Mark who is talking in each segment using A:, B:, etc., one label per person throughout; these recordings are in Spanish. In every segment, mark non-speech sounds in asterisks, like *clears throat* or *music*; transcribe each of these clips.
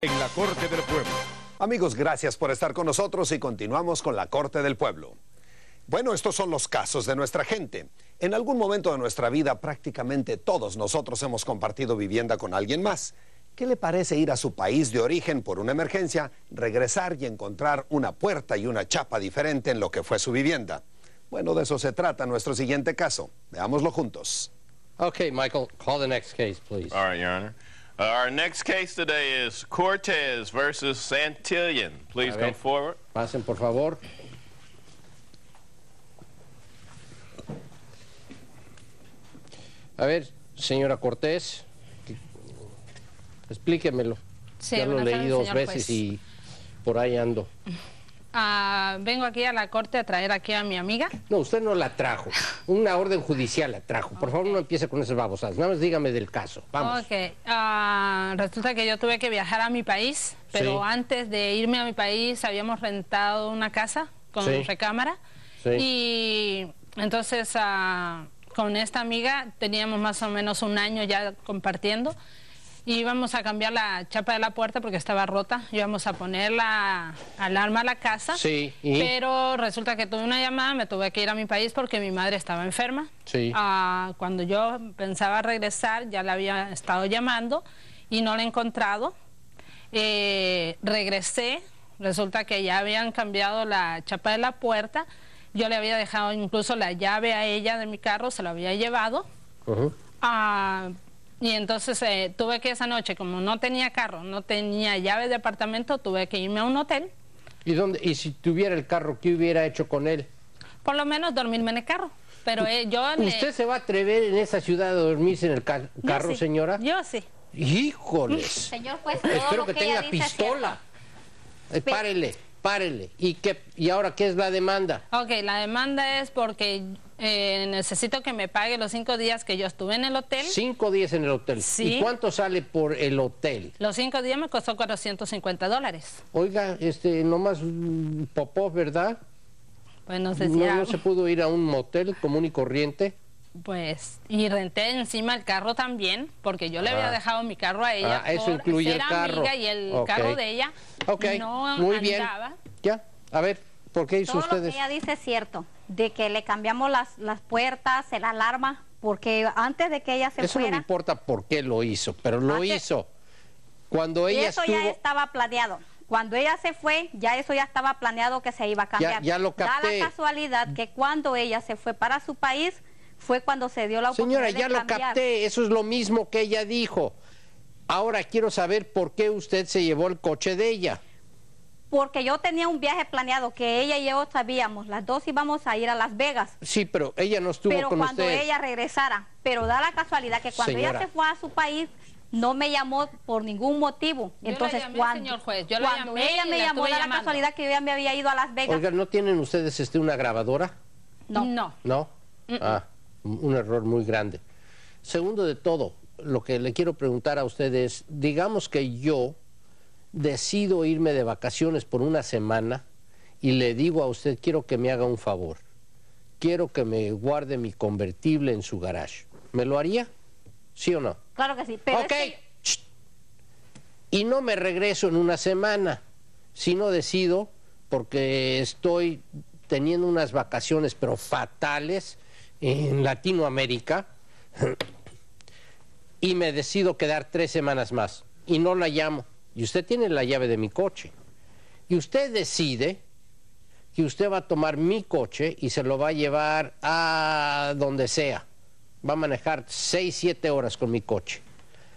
A: en la Corte del Pueblo. Amigos, gracias por estar con nosotros y continuamos con la Corte del Pueblo. Bueno, estos son los casos de nuestra gente. En algún momento de nuestra vida, prácticamente todos nosotros hemos compartido vivienda con alguien más. ¿Qué le parece ir a su país de origen por una emergencia, regresar y encontrar una puerta y una chapa diferente en lo que fue su vivienda? Bueno, de eso se trata nuestro siguiente caso. Veámoslo juntos. Okay, Michael, call the next case, please. All right, Your Honor. Our next case today is Cortez versus Santillan. Please come forward. Pasen, por favor. A ver, señora Cortés, explíquemelo. Sí, ya lo leí tarde, dos veces juez. y por ahí ando. *laughs*
B: vengo aquí a la corte a traer aquí a mi amiga.
A: No, usted no la trajo. Una orden judicial la trajo. Por favor, no empiece con esas babosadas. Nada más dígame del caso. Vamos.
B: Ok. Ah, resulta que yo tuve que viajar a mi país, pero antes de irme a mi país habíamos rentado una casa con recámara. Y entonces ah, con esta amiga teníamos más o menos un año ya compartiendo y íbamos a cambiar la chapa de la puerta porque estaba rota. Íbamos a poner la alarma a la casa. Sí. Pero resulta que tuve una llamada, me tuve que ir a mi país porque mi madre estaba enferma. Sí. Ah, cuando yo pensaba regresar, ya la había estado llamando y no la he encontrado. Eh, regresé, resulta que ya habían cambiado la chapa de la puerta. Yo le había dejado incluso la llave a ella de mi carro, se la había llevado. Ajá. Ah, y entonces eh, tuve que esa noche, como no tenía carro, no tenía llave de apartamento, tuve que irme a un hotel.
A: ¿Y, dónde, y si tuviera el carro, qué hubiera hecho con él?
B: Por lo menos dormirme en el carro. Pero eh, yo... ¿Usted se
A: va a atrever en esa ciudad a dormirse en el carro, señora? Yo sí. ¡Híjoles! *laughs*
B: Señor juez, todo Espero lo
C: que, que tenga
A: pistola. Eh, párele, párele. ¿Y, qué, ¿Y ahora qué es la demanda?
B: Ok, la demanda es porque eh, necesito que me pague los cinco días que yo estuve en el hotel.
A: Cinco días en el hotel. Sí. ¿Y cuánto sale por el hotel?
B: Los cinco días me costó 450 dólares.
A: Oiga, este, más mm, popó, ¿verdad?
B: Pues no sé si... No, se
A: pudo ir a un motel común y corriente.
B: Pues, y renté encima el carro también, porque yo le había ah. dejado mi carro a ella. Ah, eso incluye el carro. Amiga y el carro de ella. Ok, muy bien.
A: Ya, a ver, ¿Por qué hizo Todo ustedes? Lo que ella
C: dice cierto, de que le cambiamos las, las puertas, el alarma, porque antes de que ella se fuera...
A: Eso no importa por qué lo hizo, pero lo hizo. Cuando ella eso ya
C: estaba planeado. Cuando ella se fue, ya eso ya estaba planeado que se iba a cambiar. Ya, lo capté. Da la casualidad que cuando ella se fue para su país, fue cuando se dio la oportunidad Señora, ya lo capté.
A: Eso es lo mismo que ella dijo. Ahora quiero saber por qué usted se llevó el coche de ella
C: porque yo tenía un viaje planeado que ella y yo sabíamos, las dos íbamos a ir a Las Vegas.
A: Sí, pero ella no estuvo pero cuando ella
C: regresara, pero da la casualidad que cuando ella se fue a su país, no me llamó por ningún motivo. Entonces, cuando, ella me llamó, da la casualidad que yo ya me había ido a Las Vegas.
A: Oiga, ¿no tienen ustedes este, una grabadora? No. No. ¿No? Ah, un error muy grande. Segundo de todo, lo que le quiero preguntar a ustedes, digamos que yo decido irme de vacaciones por una semana y le digo a usted, quiero que me haga un favor, quiero que me guarde mi convertible en su garage. ¿Me lo haría? ¿Sí o no?
C: Claro que sí, Ok,
A: y no me regreso en una semana, sino decido, porque estoy teniendo unas vacaciones, pero fatales, en Latinoamérica, *clears throat* y me decido quedar tres semanas más, y no la llamo y usted tiene la llave de mi coche. Y usted decide que usted va a tomar mi coche y se lo va a llevar a donde sea. Va a manejar seis, siete horas con mi coche.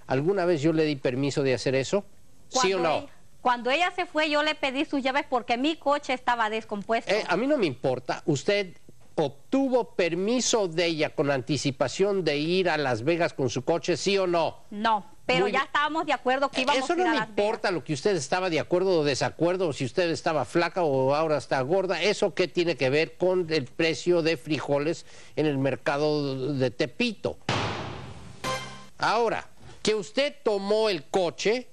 A: ¿Alguna vez yo le di permiso de hacer eso? ¿Sí o no? E-,
C: cuando ella se fue, yo le pedí sus llaves porque mi coche estaba descompuesto. Eh,
A: a mí no me importa. Usted obtuvo permiso de ella con anticipación de ir a Las Vegas con su coche, ¿sí o no?
C: No, pero ya estábamos de acuerdo que iba. Eh, a ir no a Las
A: importa lo que usted estaba de acuerdo o desacuerdo, o si usted estaba flaca o ahora está gorda, ¿eso qué tiene que ver con el precio de frijoles en el mercado de Tepito? Ahora, que usted tomó el coche,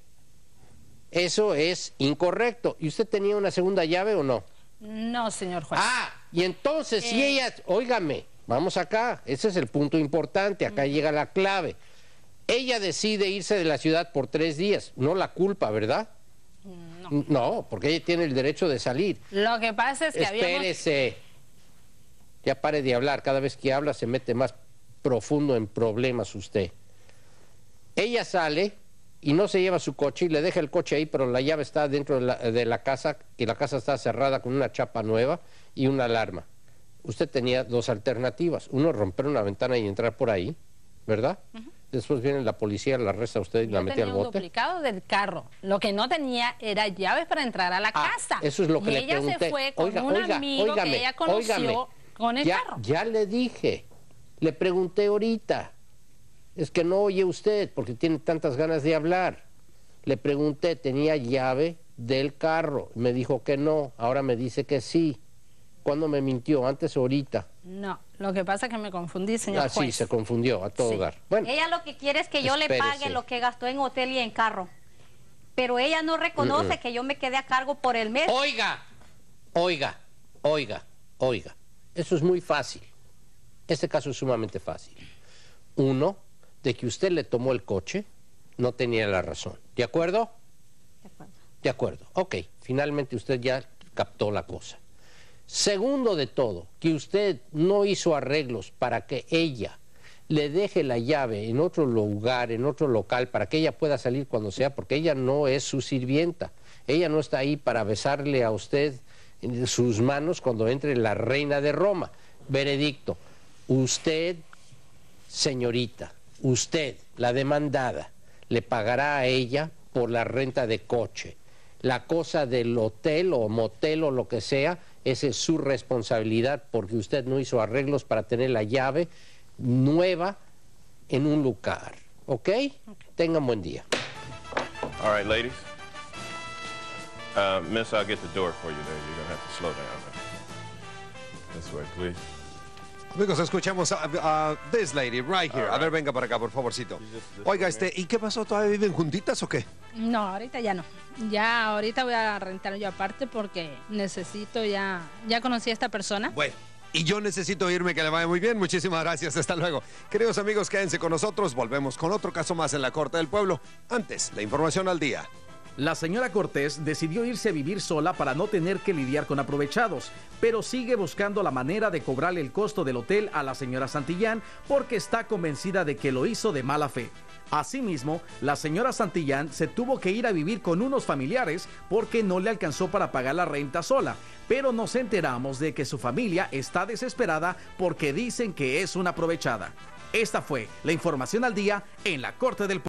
A: eso es incorrecto. ¿Y usted tenía una segunda llave o no?
B: No, señor juez. Ah,
A: y entonces, si eh. ella... óigame, vamos acá, ese es el punto importante, acá llega la clave. Ella decide irse de la ciudad por tres días, no la culpa, ¿verdad? No. porque ella tiene el derecho de salir.
B: Lo que pasa es que Espérese.
A: Ya pare de hablar, cada vez que habla se mete más profundo en problemas usted. Ella sale, y no se lleva su coche y le deja el coche ahí, pero la llave está dentro de la, casa y la casa está cerrada con una chapa nueva y una alarma. Usted tenía dos alternativas. Uno, romper una ventana y entrar por ahí, ¿verdad? Después viene la policía, la arresta a usted y la mete al bote.
B: duplicado del carro. Lo que no tenía era llaves para entrar a la ah, casa. Eso es lo que y ella se fue con un amigo que ella conoció con el ya, carro.
A: Ya le dije, le pregunté ahorita es que no oye usted porque tiene tantas ganas de hablar. Le pregunté, ¿tenía llave del carro? Me dijo que no, ahora me dice que sí. ¿Cuándo me mintió? ¿Antes o ahorita?
B: No, lo que pasa es que me confundí, señor ah, sí,
A: se confundió, a todo Bueno,
C: ella lo que quiere es que yo le pague lo que gastó en hotel y en carro. Pero ella no
A: reconoce
C: que yo me quedé a cargo por el mes. Oiga,
A: oiga, oiga, oiga. Eso es muy fácil. Este caso es sumamente fácil. Uno, de que usted le tomó el coche, no tenía la razón. ¿De acuerdo? De acuerdo. De acuerdo. Ok, finalmente usted ya captó la cosa. Segundo de todo, que usted no hizo arreglos para que ella le deje la llave en otro lugar, en otro local, para que ella pueda salir cuando sea, porque ella no es su sirvienta. Ella no está ahí para besarle a usted en sus manos cuando entre la reina de Roma. Veredicto, usted, señorita, usted, la demandada, le pagará a ella por la renta de coche. La cosa del hotel o motel o lo que sea, esa es su responsabilidad porque usted no hizo arreglos para tener la llave nueva en un lugar. ¿Ok? Tengan buen día. All right, ladies. Uh, miss, I'll get the door for you there. You're going to have to slow down. This way, please. Amigos, escuchamos a, this lady right here. A ver, venga para acá, por favorcito. Oiga, este, ¿y qué pasó? ¿Todavía viven juntitas o qué?
B: No, ahorita ya no. Ya ahorita voy a rentar yo aparte porque necesito ya... Ya conocí a esta persona.
A: Bueno. Y yo necesito irme, que le vaya muy bien. Muchísimas gracias, hasta luego. Queridos amigos, quédense con nosotros. Volvemos con otro caso más en la Corte del Pueblo. Antes, la información al día. La señora Cortés decidió irse a vivir sola para no tener que lidiar con aprovechados, pero sigue buscando la manera de cobrarle el costo del hotel a la señora Santillán porque está convencida de que lo hizo de mala fe. Asimismo, la señora Santillán se tuvo que ir a vivir con unos familiares porque no le alcanzó para pagar la renta sola, pero nos enteramos de que su familia está desesperada porque dicen que es una aprovechada. Esta fue la información al día en la Corte del Pueblo.